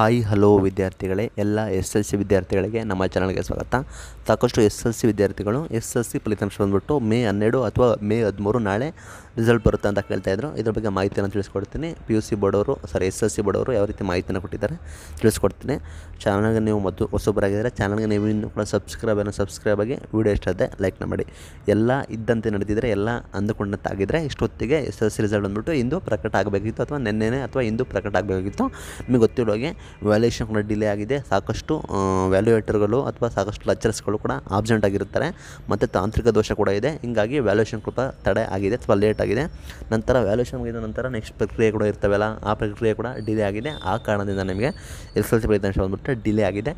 hi hello ವಿದ್ಯಾರ್ಥಿಗಳೇ ಎಲ್ಲ S L C ವಿದ್ಯಾರ್ಥಿಗಳಿಗೆ ನಮ್ಮ ಚಾನಲ್ಗೆ ಸ್ವಾಗತ ಸಾಕಷ್ಟು ಎಸ್ ಎಲ್ ಸಿ ವಿದ್ಯಾರ್ಥಿಗಳು ಎಸ್ ಎಲ್ ಸಿ ಫಲಿತಾಂಶ ಬಂದುಬಿಟ್ಟು ಮೇ ಹನ್ನೆರಡು ಅಥವಾ ಮೇ ಹದಿಮೂರು ನಾಳೆ ರಿಸಲ್ಟ್ ಬರುತ್ತೆ ಅಂತ ಇದ್ರು ಇದ್ರ ಬಗ್ಗೆ ಮಾಹಿತಿಯನ್ನು ತಿಳಿಸ್ಕೊಡ್ತೀನಿ ಪಿ ಯು ಸಿ ಬೋರ್ಡವರು ಸಾರಿ ಎಸ್ ಎಲ್ ಸಿ ಬೋರ್ಡವರು ಯಾವ ರೀತಿ ಮಾಹಿತಿಯನ್ನು ಕೊಟ್ಟಿದ್ದಾರೆ ತಿಳಿಸ್ಕೊಡ್ತೀನಿ ಚಾನಲ್ಗೆ ನೀವು ಮತ್ತು ಹೊಸೊಬ್ಬರಾಗಿದ್ದರೆ ಚಾನಲ್ಗೆ ನೀವು ಇನ್ನೂ ಕೂಡ ಸಬ್ಸ್ಕ್ರೈಬ್ ಅನ್ನೋ ಸಬ್ಸ್ಕ್ರೈಬ್ ಆಗಿ ವೀಡಿಯೋ ಇಷ್ಟಾದರೆ ಲೈಕ್ನ ಮಾಡಿ ಎಲ್ಲ ಇದ್ದಂತೆ ನಡೆದಿದ್ದರೆ ಎಲ್ಲ ಅಂದುಕೊಂಡಂತಾಗಿದ್ದರೆ ಇಷ್ಟೊತ್ತಿಗೆ ಎಸ್ ಎಲ್ ಸಿ ರಿಸಲ್ಟ್ ಬಂದುಬಿಟ್ಟು ಇಂದು ಪ್ರಕಟ ಆಗಬೇಕಿತ್ತು ಅಥವಾ ನೆನ್ನೆನೇ ಅಥವಾ ಇಂದು ಪ್ರಕಟ ಆಗಬೇಕಿತ್ತು ನಿಮಗೆ ಗೊತ್ತಿರೋ ಹಾಗೆ ವ್ಯಾಲ್ಯೂಯೇಷನ್ ಕೂಡ ಡಿಲೇ ಆಗಿದೆ ಸಾಕಷ್ಟು ವ್ಯಾಲ್ಯೂಯೇಟರ್ಗಳು ಅಥವಾ ಸಾಕಷ್ಟು ಲೆಕ್ಚರ್ಸ್ಗಳು ಕೂಡ ಆಬ್ಸೆಂಟ್ ಆಗಿರ್ತಾರೆ ಮತ್ತು ತಾಂತ್ರಿಕ ದೋಷ ಕೂಡ ಇದೆ ಹೀಗಾಗಿ ವ್ಯಾಲ್ಯೂಯೇಷನ್ ಕೂಡ ತಡೆ ಆಗಿದೆ ಅಥವಾ ಲೇಟ್ ಆಗಿದೆ ನಂತರ ವ್ಯಾಲ್ಯೂಯೇಷನ್ ಮುಗಿದ ನಂತರ ನೆಕ್ಸ್ಟ್ ಪ್ರಕ್ರಿಯೆ ಕೂಡ ಇರ್ತವಲ್ಲ ಆ ಪ್ರಕ್ರಿಯೆ ಕೂಡ ಡಿಲೇ ಆಗಿದೆ ಆ ಕಾರಣದಿಂದ ನಿಮಗೆ ಎಸ್ ಎಲ್ ಸಿ ಫಲಿತಾಂಶ ಬಂದ್ಬಿಟ್ಟು ಡಿಲೇ ಆಗಿದೆ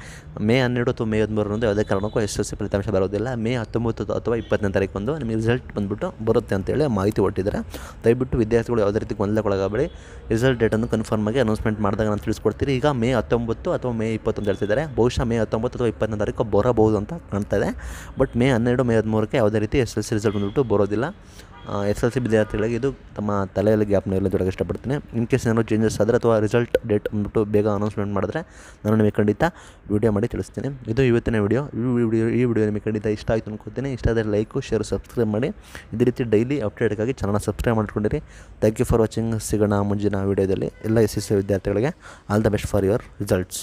ಮೇ ಹನ್ನೆರಡು ಅಥವಾ ಮೇ ಹದಿಮೂರರಂದು ಯಾವುದೇ ಕಾರಣಕ್ಕೂ ಎಸ್ ಎಲ್ ಸಿ ಫಲಿತಾಂಶ ಬರೋದಿಲ್ಲ ಮೇ ಹತ್ತೊಂಬತ್ತು ಅಥವಾ ಇಪ್ಪತ್ತನೇ ತಾರೀಕು ಬಂದು ನಿಮಗೆ ರಿಸಲ್ಟ್ ಬಂದುಬಿಟ್ಟು ಬರುತ್ತೆ ಅಂತೇಳಿ ಮಾಹಿತಿ ಕೊಟ್ಟಿದ್ದಾರೆ ದಯವಿಟ್ಟು ವಿದ್ಯಾರ್ಥಿಗಳು ಯಾವುದೇ ರೀತಿ ಗೊಂದಲಕ್ಕೊಳಗಾಗಬೇಡಿ ರಿಸಲ್ಟ್ ಡೇಟನ್ನು ಕನ್ಫರ್ಮ್ ಆಗಿ ಅನೌನ್ಸ್ಮೆಂಟ್ ಮಾಡಿದಾಗ ನಾನು ತಿಳಿಸ್ಕೊಡ್ತೀರಿ ಈಗ ಮೇ ಹತ್ತೊಂಬತ್ತು ಅಥವಾ ಮೇ ಇಪ್ಪತ್ತೊಂದು ಹೇಳ್ತಿದ್ದಾರೆ ಬಹುಶಃ ಮೇ ಹತ್ತೊಂಬತ್ತು ಅಥವಾ ಇಪ್ಪತ್ತೊಂದು ತಾರೀಕು ಬರಬಹುದು ಅಂತ ಕಾಣ್ತಾ ಇದೆ ಬಟ್ ಮೇ ಹನ್ನೆರಡು ಮೇ ಹದಿಮೂರಕ್ಕೆ ಯಾವುದೇ ರೀತಿ ಎಸ್ ಎಲ್ ಸಿ ರಿಸಲ್ಟ್ ಬಂದುಬಿಟ್ಟು ಬರೋದಿಲ್ಲ ಎಸ್ ಎಲ್ ಸಿ ವಿದ್ಯಾರ್ಥಿಗಳಿಗೆ ಇದು ತಮ್ಮ ತಲೆಯಲ್ಲಿ ಗ್ಯಾಪ್ನ ಎಲ್ಲ ಇಷ್ಟಪಡ್ತೀನಿ ಇನ್ ಕೇಸ್ ಏನಾದರೂ ಚೇಂಜಸ್ ಆದರೆ ಅಥವಾ ರಿಸಲ್ಟ್ ಡೇಟ್ ಅಂದ್ಬಿಟ್ಟು ಬೇಗ ಅನೌನ್ಸ್ಮೆಂಟ್ ಮಾಡಿದ್ರೆ ನಾನು ನಿಮಗೆ ಖಂಡಿತ ವೀಡಿಯೋ ಮಾಡಿ ತಿಳಿಸ್ತೀನಿ ಇದು ಇವತ್ತಿನ ವೀಡಿಯೋ ಈ ವಿಡಿಯೋ ಈ ವಿಡಿಯೋ ನಿಮಗೆ ಖಂಡಿತ ಇಷ್ಟ ಆಯಿತು ಅನ್ಕೋತೀನಿ ಇಷ್ಟ ಆದರೆ ಲೈಕು ಶೇರ್ ಸಬ್ಸ್ಕ್ರೈಬ್ ಮಾಡಿ ಇದೇ ರೀತಿ ಡೈಲಿ ಅಪ್ಡೇಟ್ಗಾಗಿ ಚಾನಲ್ ಸಬ್ಸ್ಕ್ರೈಬ್ ಮಾಡ್ಕೊಂಡಿರಿ ಥ್ಯಾಂಕ್ ಯು ಫಾರ್ ವಾಚಿಂಗ್ ಸಿಗೋಣ ಮುಂಜಿನ ವೀಡಿಯೋದಲ್ಲಿ ಎಲ್ಲ ಎಸ್ ಎಸ್ ಸಿ ವಿದ್ಯಾರ್ಥಿಗಳಿಗೆ all the best for your results